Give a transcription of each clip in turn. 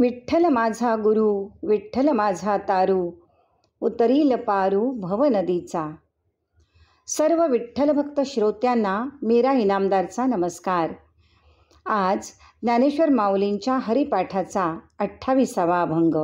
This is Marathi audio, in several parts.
विठ्ठल माझा गुरु विठ्ठल माझा तारू उतरील पारू भव नदीचा सर्व विठ्ठल भक्त श्रोत्यांना मेरा इनामदारचा नमस्कार आज ज्ञानेश्वर माऊलींच्या हरिपाठाचा अठ्ठावीसावा अभंग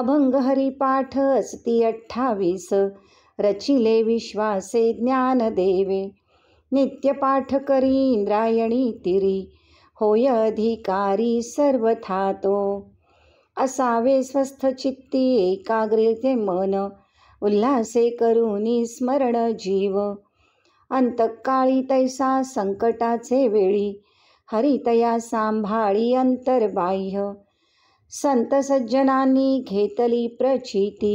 अभंग हरिपाठ असती अठ्ठावीस रचिले विश्वासे नित्य नित्यपाठ करी इंद्रायणी तिरी होय अधिकारी सर्व थातो। असावे स्वस्थ चित्ती एकाग्रते मन उल्हासे करुनी स्मरण जीव अंतकाळी तैसा संकटाचे वेळी हरितया सांभाळी अंतर्बाह्य संत सज्जनांनी घेतली प्रचिती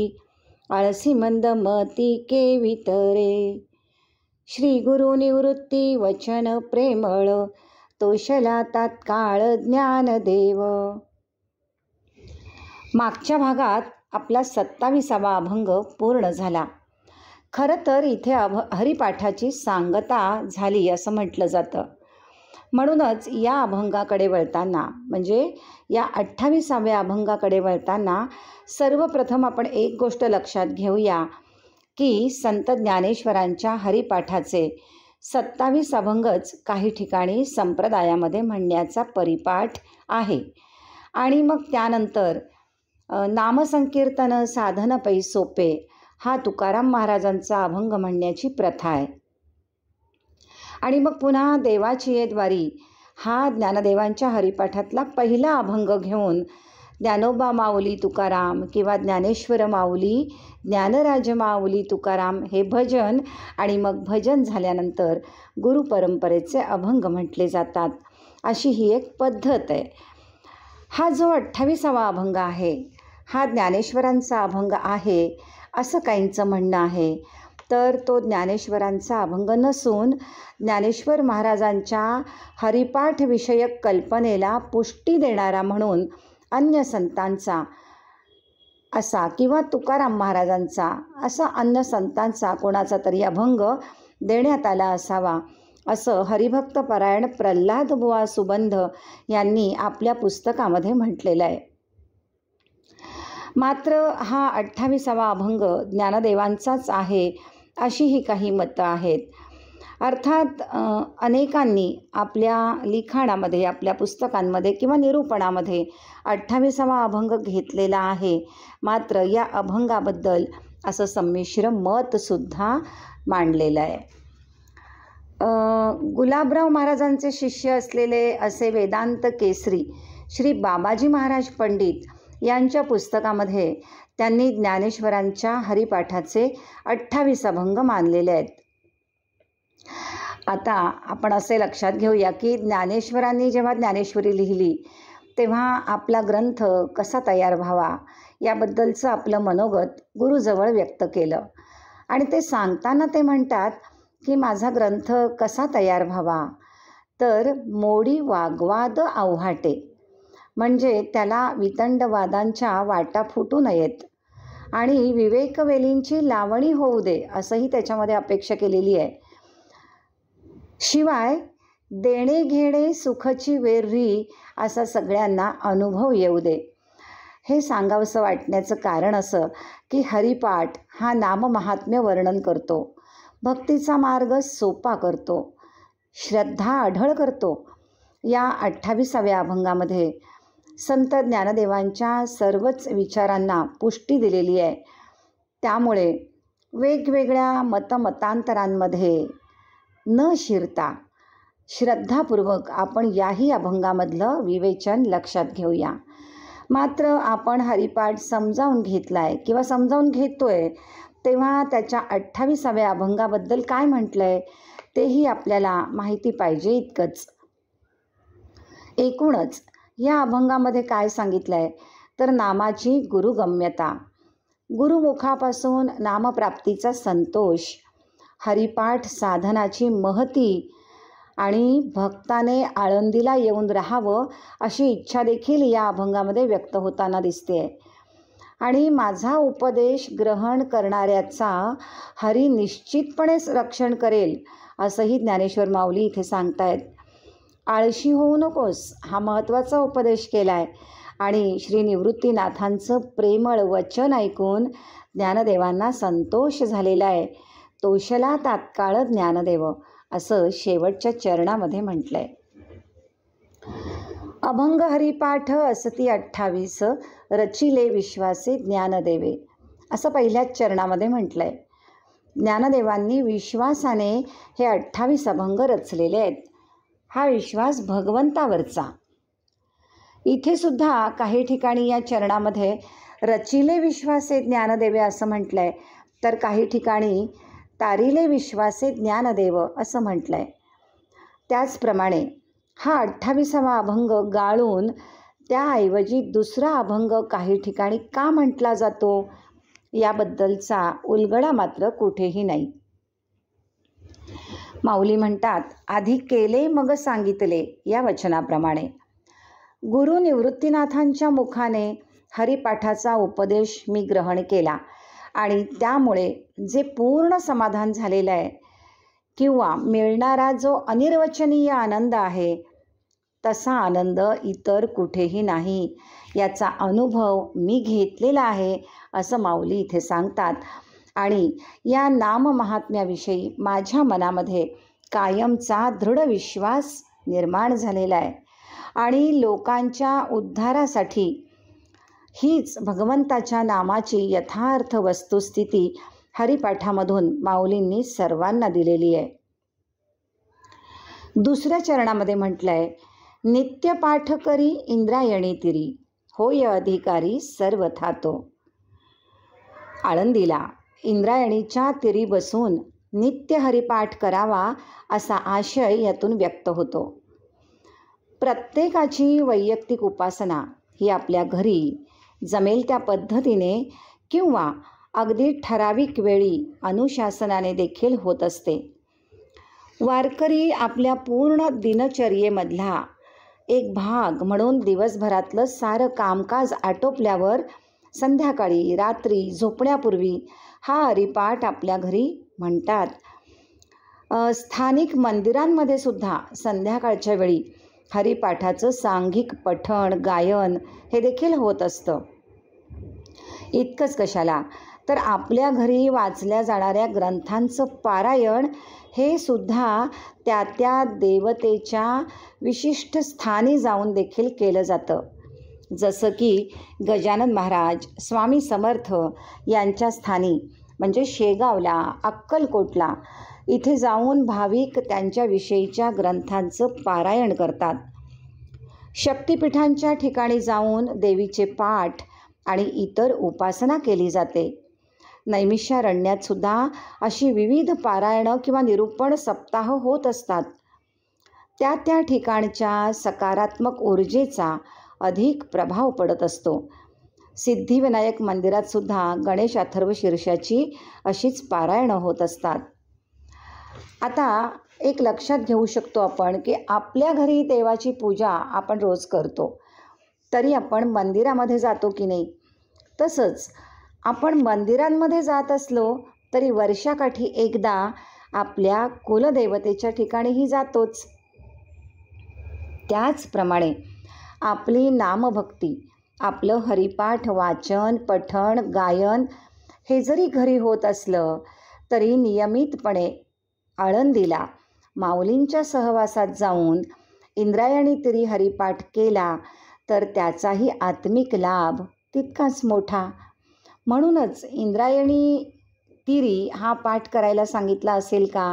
आळसी मंद मती केवितरे श्री गुरु निवृत्ती वचन प्रेमळ तोशला तात्काळ देव मागच्या भागात आपला सत्तावीसावा अभंग पूर्ण झाला खरं तर इथे अभ हरिपाठाची सांगता झाली असं म्हटलं जातं म्हणूनच या अभंगाकडे वळताना म्हणजे या अठ्ठावीसाव्या अभंगाकडे वळताना सर्वप्रथम आपण एक गोष्ट लक्षात घेऊया की संत ज्ञानेश्वरांच्या हरिपाठाचे सत्तावीस अभंगच काही ठिकाणी संप्रदायामध्ये म्हणण्याचा परिपाठ आहे आणि मग त्यानंतर नामसंकीर्तन साधन पै सोपे हा तुकाराम महाराजांचा अभंग म्हणण्याची प्रथा आहे आणि मग पुन्हा देवाची येद्वारी द्वारी हा ज्ञानदेवांच्या हरिपाठातला पहिला अभंग घेऊन ज्ञानोबा माऊली तुकाराम किंवा ज्ञानेश्वर माऊली ज्ञानराज माऊली तुकाराम हे भजन आणि मग भजन झाल्यानंतर गुरु परंपरेचे अभंग म्हटले जातात अशी ही एक पद्धत आहे हा जो अठ्ठावीसावा अभंग आहे हा ज्ञानेश्वरांचा अभंग आहे असं काहींचं म्हणणं आहे तर तो ज्ञानेश्वरांचा अभंग नसून ज्ञानेश्वर महाराजांच्या हरिपाठविषयक कल्पनेला पुष्टी देणारा म्हणून अन्य संतांचा असा किंवा तुकाराम महाराजांचा असा अन्य संतांचा कोणाचा तरी अभंग देण्यात आला असावा असं हरिभक्त परायण प्रल्हाद बुवा सुबंध यांनी आपल्या पुस्तकामध्ये म्हटलेलं आहे मात्र हा अठ्ठावीसावा अभंग ज्ञानदेवांचाच आहे अशी ही काही मतं आहेत अर्थात अनेकांनी आपल्या लिखाणामध्ये आपल्या पुस्तकांमध्ये किंवा निरूपणामध्ये अठ्ठावीसावा अभंग घेतलेला आहे मात्र या अभंगाबद्दल असं संमिश्र मतसुद्धा मांडलेलं आहे गुलाबराव महाराजांचे शिष्य असलेले असे वेदांत केसरी श्री बाबाजी महाराज पंडित यांच्या पुस्तकामध्ये त्यांनी ज्ञानेश्वरांच्या हरिपाठाचे अठ्ठावीस अभंग मानलेले आहेत आता आपण असे लक्षात घेऊया की ज्ञानेश्वरांनी जेव्हा ज्ञानेश्वरी लिहिली तेव्हा आपला ग्रंथ कसा तयार व्हावा याबद्दलचं आपलं मनोगत गुरुजवळ व्यक्त केलं आणि ते सांगताना ते म्हणतात की माझा ग्रंथ कसा तयार व्हावा तर मोडी वागवाद आव्हाटे म्हणजे त्याला वितंडवादांच्या वाटा फुटू नयेत आणि विवेकवेलींची लावणी होऊ दे असंही त्याच्यामध्ये अपेक्षा केलेली आहे शिवाय देणे घेणे सुखची वेर्री असा सगळ्यांना अनुभव येऊ दे हे सांगावंसं वाटण्याचं कारण असं की हरिपाठ हा नाममहात्म्य वर्णन करतो भक्तीचा मार्ग सोपा करतो श्रद्धा आढळ करतो या अठ्ठावीसाव्या अभंगामध्ये संत ज्ञानदेवांच्या सर्वच विचारांना पुष्टी दिलेली आहे त्यामुळे वेगवेगळ्या मतमतांतरांमध्ये न शिरता श्रद्धापूर्वक आपण याही अभंगामधलं विवेचन लक्षात घेऊया मात्र आपण हरिपाठ समजावून घेतला आहे किंवा समजावून घेतो आहे तेव्हा त्याच्या अठ्ठावीसाव्या अभंगाबद्दल काय म्हटलं आहे तेही आपल्याला माहिती पाहिजे इतकंच एकूणच या अभंगामध्ये काय सांगितलं आहे तर नामाची गुरुगम्यता गुरुमुखापासून नामप्राप्तीचा संतोष हरिपाठ साधनाची महती आणि भक्ताने आळंदीला येऊन राहावं अशी इच्छा देखील या अभंगामध्ये व्यक्त होताना दिसते आणि माझा उपदेश ग्रहण करणाऱ्याचा हरी निश्चितपणे रक्षण करेल असंही ज्ञानेश्वर माऊली इथे सांगतायत आळशी होऊ नकोस हा महत्त्वाचा उपदेश केला आहे आणि श्री निवृत्तीनाथांचं प्रेमळ वचन ऐकून ज्ञानदेवांना संतोष झालेला आहे तोशला तात्काळ ज्ञानदेव असं शेवटच्या चरणामध्ये म्हटलंय अभंग हरिपाठ असती अठ्ठावीस रचिले विश्वासे ज्ञानदेवे असं पहिल्याच चरणामध्ये म्हटलंय ज्ञानदेवांनी विश्वासाने हे अठ्ठावीस अभंग रचलेले आहेत हा विश्वास भगवंतावरचा इथे सुद्धा काही ठिकाणी या चरणामध्ये रचिले विश्वासे ज्ञानदेवे असं म्हटलंय तर काही ठिकाणी तारिले विश्वासे ज्ञानदेव असं म्हटलं आहे त्याचप्रमाणे हा अठ्ठावीसावा अभंग गाळून त्याऐवजी दुसरा अभंग काही ठिकाणी का म्हटला जातो याबद्दलचा उलगडा मात्र कुठेही नाही माऊली म्हणतात आधी केले मग सांगितले या वचनाप्रमाणे गुरु निवृत्तीनाथांच्या मुखाने हरिपाठाचा उपदेश मी ग्रहण केला आणि त्यामुळे जे पूर्ण समाधान झालेलं आहे किंवा मिळणारा जो अनिर्वचनीय आनंद आहे तसा आनंद इतर कुठेही नाही याचा अनुभव मी घेतलेला आहे असं माऊली इथे सांगतात आणि या नाममहात्म्याविषयी माझ्या मनामध्ये कायमचा दृढ विश्वास निर्माण झालेला आहे आणि लोकांच्या उद्धारासाठी हीच भगवंताच्या नामाची यथार्थ वस्तुस्थिती हरिपाठामधून माऊलींनी सर्वांना दिलेली आहे दुसऱ्या चरणामध्ये म्हटलंय नित्यपाठ करी इंद्रायणी तिरी होय अधिकारी सर्व थातो आळंदीला इंद्रायणीच्या तिरी बसून नित्य हरिपाठ करावा असा आशय यातून व्यक्त होतो प्रत्येकाची वैयक्तिक उपासना ही आपल्या घरी जमेल त्या पद्धतीने किंवा अगदी ठराविक वेळी अनुशासनाने देखील होत असते वारकरी आपल्या पूर्ण दिनचर्येमधला एक भाग म्हणून दिवसभरातलं सारं कामकाज आटोपल्यावर संध्याकाळी रात्री झोपण्यापूर्वी हा हरिपाठ आपल्या घरी म्हणतात स्थानिक मंदिरांमध्ये सुद्धा संध्याकाळच्या वेळी हरिपाठाचं सांघिक पठण गायन हे देखील होत असतं इतकंच कशाला तर आपल्या घरी वाचल्या जाणाऱ्या ग्रंथांचं पारायण हे सुद्धा त्या त्या देवतेच्या विशिष्ट स्थानी जाऊन देखील केलं जातं जसं की गजानन महाराज स्वामी समर्थ यांच्या स्थानी म्हणजे शेगावला अक्कलकोटला इथे जाऊन भाविक त्यांच्याविषयीच्या ग्रंथांचं पारायण करतात शक्तिपीठांच्या ठिकाणी जाऊन देवीचे पाठ आणि इतर उपासना केली जाते नैमिषारण्यातसुद्धा अशी विविध पारायणं किंवा निरूपण सप्ताह होत असतात त्या त्या ठिकाणच्या सकारात्मक ऊर्जेचा अधिक प्रभाव पडत असतो सिद्धिविनायक मंदिरात सुद्धा गणेश अथर्व शीर्षाची अशीच पारायणं होत असतात आता एक लक्षात घेऊ शकतो आपण की आपल्या घरी देवाची पूजा आपण रोज करतो तरी आपण मंदिरामध्ये जातो की नाही तसंच आपण मंदिरांमध्ये जात असलो तरी वर्षाकाठी एकदा आपल्या कुलदेवतेच्या ठिकाणीही जातोच त्याचप्रमाणे आपली नामभक्ती आपलं हरिपाठ वाचन पठण गायन हे जरी घरी होत असलं तरी नियमितपणे आळंदीला माऊलींच्या सहवासात जाऊन इंद्रायणी तिरी हरिपाठ केला तर त्याचाही आत्मिक लाभ तितकाच मोठा म्हणूनच इंद्रायणी तिरी हा पाठ करायला सांगितला असेल का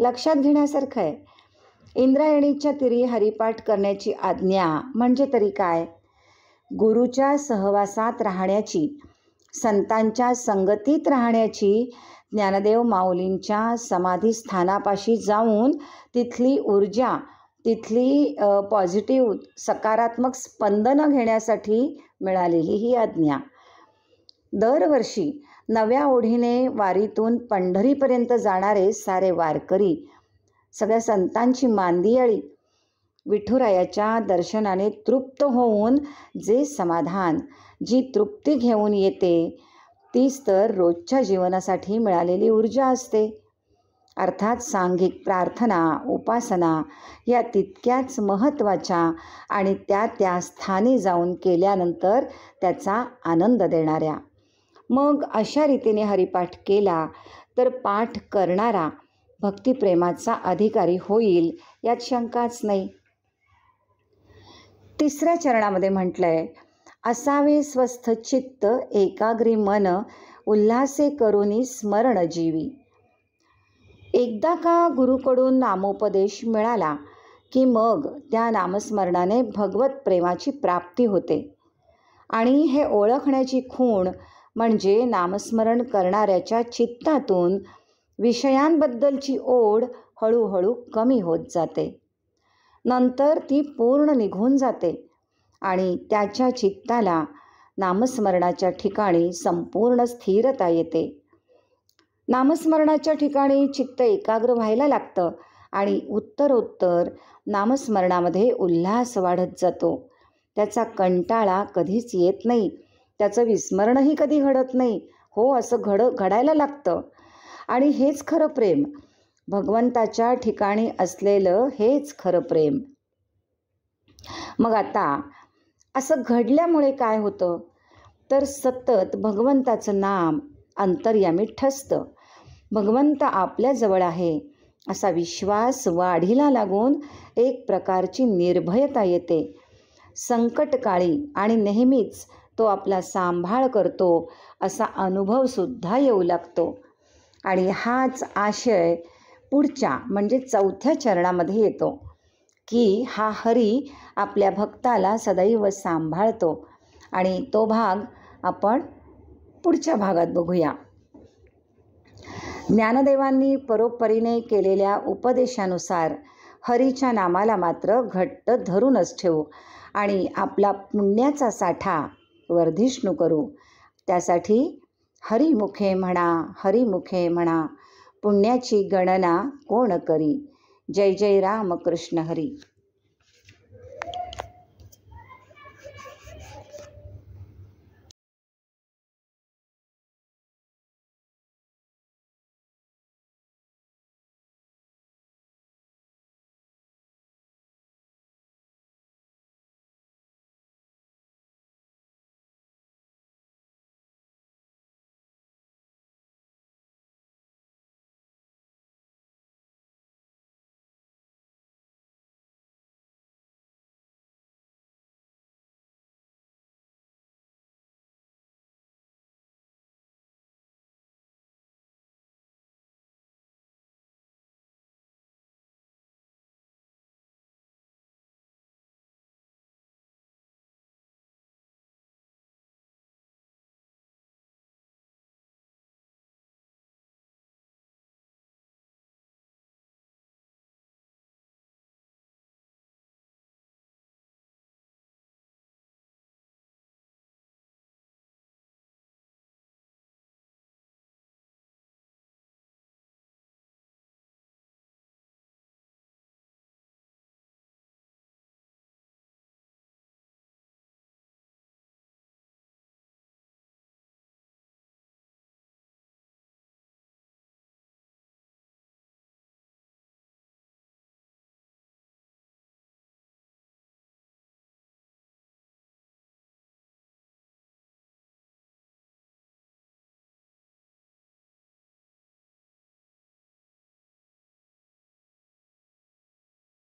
लक्षात घेण्यासारखं आहे इंद्रायणीच्या तिरी हरिपाठ करण्याची आज्ञा म्हणजे तरी काय गुरुच्या सहवासात राहण्याची संतांच्या संगतीत राहण्याची ज्ञानदेव माऊलींच्या समाधीस्थानापाशी जाऊन तिथली ऊर्जा तिथली पॉझिटिव्ह सकारात्मक स्पंदनं घेण्यासाठी मिळालेली ही आज्ञा दरवर्षी नव्या ओढीने वारीतून पंढरीपर्यंत जाणारे सारे वारकरी सगळ्या संतांची मांदियाळी विठुरायाच्या दर्शनाने तृप्त होऊन जे समाधान जी तृप्ती घेऊन येते तीच तर रोजच्या जीवनासाठी मिळालेली ऊर्जा असते अर्थात सांघिक प्रार्थना उपासना या तितक्याच महत्त्वाच्या आणि त्या त्या स्थानी जाऊन केल्यानंतर त्याचा आनंद देणाऱ्या मग अशा रीतीने हरिपाठ केला तर पाठ करणारा भक्तिप्रेमाचा अधिकारी होईल यात शंकाच नाही तिसऱ्या चरणामध्ये म्हटलं आहे असावे स्वस्थ चित्त एकाग्री मन उल्हासे करुनी स्मरणजीवी एकदा का गुरुकडून नामोपदेश मिळाला की मग त्या नामस्मरणाने भगवत प्रेमाची प्राप्ती होते आणि हे ओळखण्याची खूण म्हणजे नामस्मरण करणाऱ्याच्या चित्तातून विषयांबद्दलची ओढ हळूहळू कमी होत जाते नंतर ती पूर्ण निघून जाते आणि त्याच्या चित्ताला नामस्मरणाच्या ठिकाणी संपूर्ण स्थिरता येते नामस्मरणाच्या ठिकाणी चित्त एकाग्र व्हायला लागतं आणि उत्तरोत्तर नामस्मरणामध्ये उल्हास वाढत जातो त्याचा कंटाळा कधीच येत नाही त्याचं विस्मरणही कधी घडत नाही हो असं घड घडायला लागतं आणि हेच खरं प्रेम भगवंताच्या ठिकाणी असलेलं हेच खरं प्रेम मग आता असं घडल्यामुळे काय होतं तर सतत भगवंताचं नाम अंतर्यामी ठसतं भगवंत आपल्याजवळ आहे असा विश्वास वाढीला लागून एक प्रकारची निर्भयता येते संकटकाळी आणि नेहमीच तो आपला सांभाळ करतो असा अनुभवसुद्धा येऊ लागतो आणि हाच आशय पुढच्या म्हणजे चौथ्या चरणामध्ये येतो की हा हरी आपल्या भक्ताला सदैव सांभाळतो आणि तो भाग आपण पुढच्या भागात बघूया ज्ञानदेवांनी परोपरीने केलेल्या उपदेशानुसार हरीच्या नामाला मात्र घट्ट धरूनच ठेवू आणि आपला पुण्याचा साठा वर्धिष्णू करू त्यासाठी हरिमुखे म्हणा हरिमुखे म्हणा पुण्याची गणना कोण करी जय जय राम कृष्ण हरी